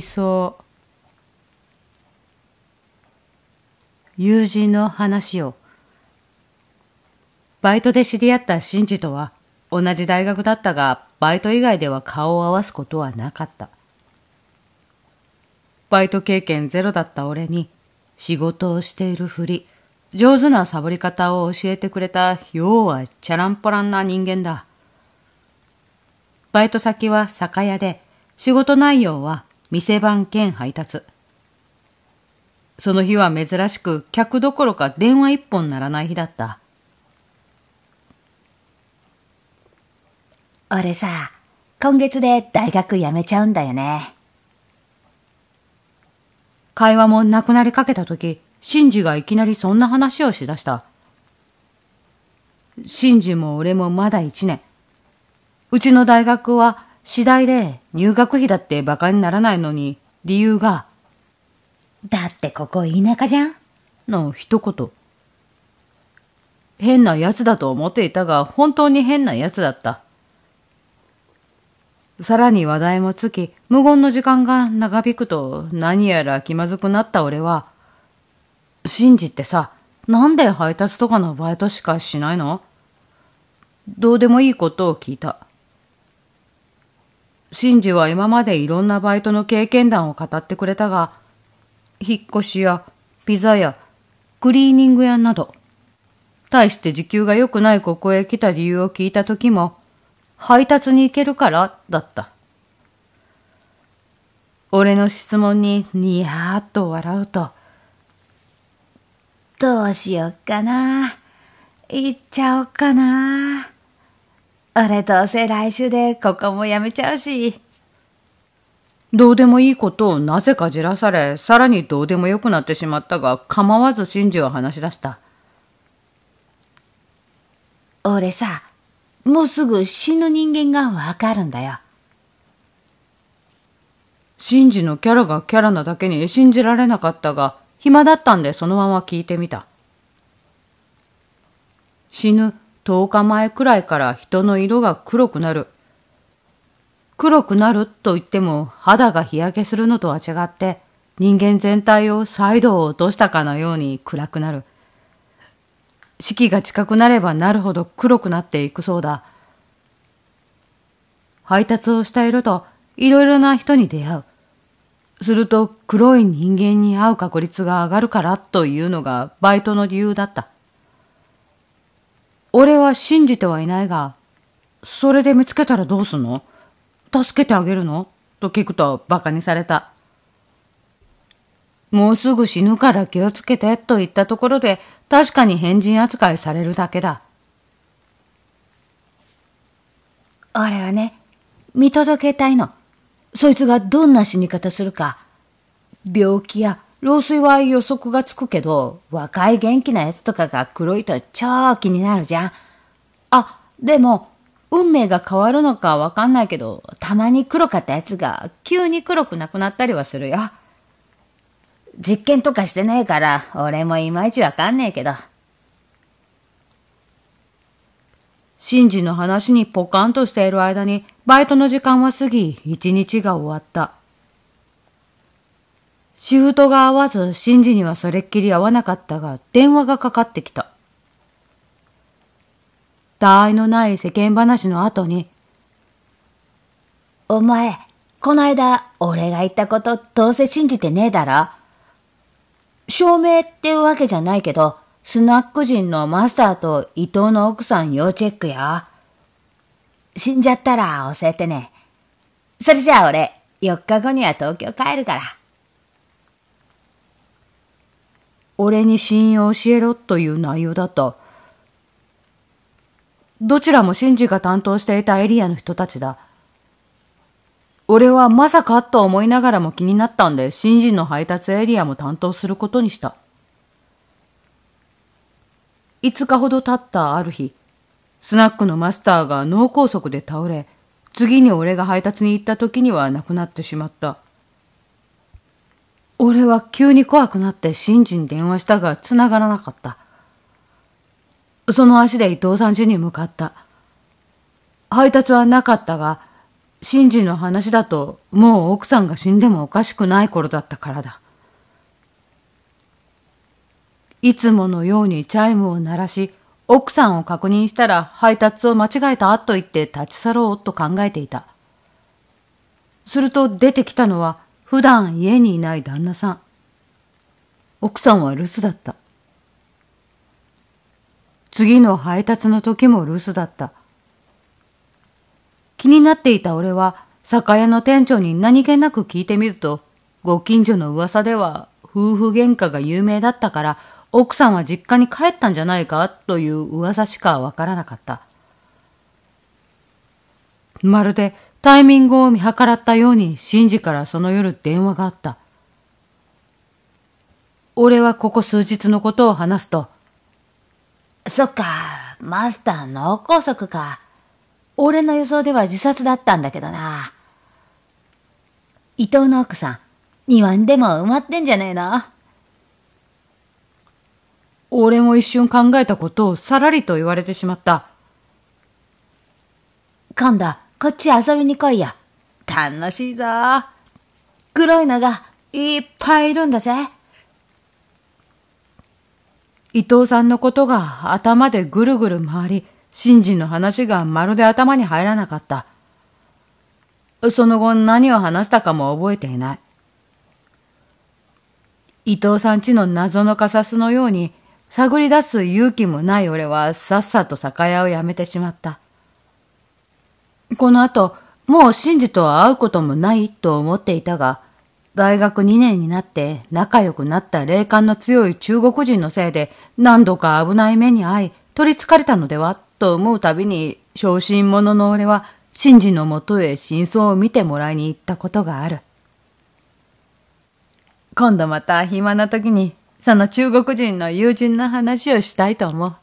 しそう。友人の話を。バイトで知り合ったシンジとは同じ大学だったが、バイト以外では顔を合わすことはなかった。バイト経験ゼロだった俺に、仕事をしているふり、上手なサボり方を教えてくれた、要はチャランポランな人間だ。バイト先は酒屋で、仕事内容は店番兼配達。その日は珍しく客どころか電話一本ならない日だった。俺さ、今月で大学辞めちゃうんだよね。会話もなくなりかけた時、シンジがいきなりそんな話をしだした。シンジも俺もまだ一年。うちの大学は次第で入学費だって馬鹿にならないのに理由が、だってここ田舎じゃんの一言。変な奴だと思っていたが本当に変な奴だった。さらに話題もつき、無言の時間が長引くと何やら気まずくなった俺は、信じってさ、なんで配達とかのバイトしかしないのどうでもいいことを聞いた。ンジは今までいろんなバイトの経験談を語ってくれたが、引っ越しやピザ屋、クリーニング屋など、大して時給が良くないここへ来た理由を聞いた時も、配達に行けるからだった。俺の質問にニヤーっと笑うと、どうしよっかな。行っちゃおっかな。俺どうせ来週でここも辞めちゃうし。どうでもいいことをなぜかじらされ、さらにどうでもよくなってしまったが、構わず真珠は話し出した。俺さ、もうすぐ死ぬ人間がわかるんだよ。真珠のキャラがキャラなだけに信じられなかったが、暇だったんでそのまま聞いてみた。死ぬ10日前くらいから人の色が黒くなる。黒くなると言っても肌が日焼けするのとは違って人間全体を再度落としたかのように暗くなる。四季が近くなればなるほど黒くなっていくそうだ。配達をしているといろいろな人に出会う。すると黒い人間に会う確率が上がるからというのがバイトの理由だった。俺は信じてはいないが、それで見つけたらどうすんの助けてあげるのと聞くと馬鹿にされた。もうすぐ死ぬから気をつけてと言ったところで確かに変人扱いされるだけだ。俺はね、見届けたいの。そいつがどんな死に方するか、病気や老衰は予測がつくけど、若い元気なやつとかが黒いと超気になるじゃん。あ、でも、運命が変わるのかわかんないけど、たまに黒かったやつが急に黒くなくなったりはするよ。実験とかしてないから、俺もいまいちわかんねえけど。シンジの話にポカンとしている間に、バイトの時間は過ぎ、一日が終わった。シフトが合わず、シンにはそれっきり合わなかったが、電話がかかってきた。他愛のない世間話の後に、お前、こないだ俺が言ったこと、どうせ信じてねえだろ証明ってわけじゃないけど、スナック人のマスターと伊藤の奥さん要チェックや。死んじゃったら教えてね。それじゃあ俺、4日後には東京帰るから。俺に信用教えろという内容だった。どちらもシンジが担当していたエリアの人たちだ。俺はまさかと思いながらも気になったんで、新人の配達エリアも担当することにした。5日ほど経ったある日、スナックのマスターが脳梗塞で倒れ、次に俺が配達に行った時には亡くなってしまった。俺は急に怖くなって信心電話したが繋がらなかった。その足で伊藤さん家に向かった。配達はなかったが、新人の話だともう奥さんが死んでもおかしくない頃だったからだ。いつものようにチャイムを鳴らし、奥さんを確認したら配達を間違えたと言って立ち去ろうと考えていた。すると出てきたのは普段家にいない旦那さん。奥さんは留守だった。次の配達の時も留守だった。気になっていた俺は酒屋の店長に何気なく聞いてみると、ご近所の噂では夫婦喧嘩が有名だったから奥さんは実家に帰ったんじゃないかという噂しかわからなかった。まるでタイミングを見計らったように、シンジからその夜電話があった。俺はここ数日のことを話すと、そっか、マスター脳梗塞か。俺の予想では自殺だったんだけどな。伊藤の奥さん、庭にでも埋まってんじゃねえの俺も一瞬考えたことをさらりと言われてしまった。んだ。こっち遊びに来いよ。楽しいぞ。黒いのがいっぱいいるんだぜ。伊藤さんのことが頭でぐるぐる回り、新人の話がまるで頭に入らなかった。その後何を話したかも覚えていない。伊藤さんちの謎のカサスのように探り出す勇気もない俺はさっさと酒屋を辞めてしまった。この後、もうンジとは会うこともないと思っていたが、大学2年になって仲良くなった霊感の強い中国人のせいで何度か危ない目に遭い取り憑かれたのではと思うたびに小心者の俺はンジのもとへ真相を見てもらいに行ったことがある。今度また暇な時にその中国人の友人の話をしたいと思う。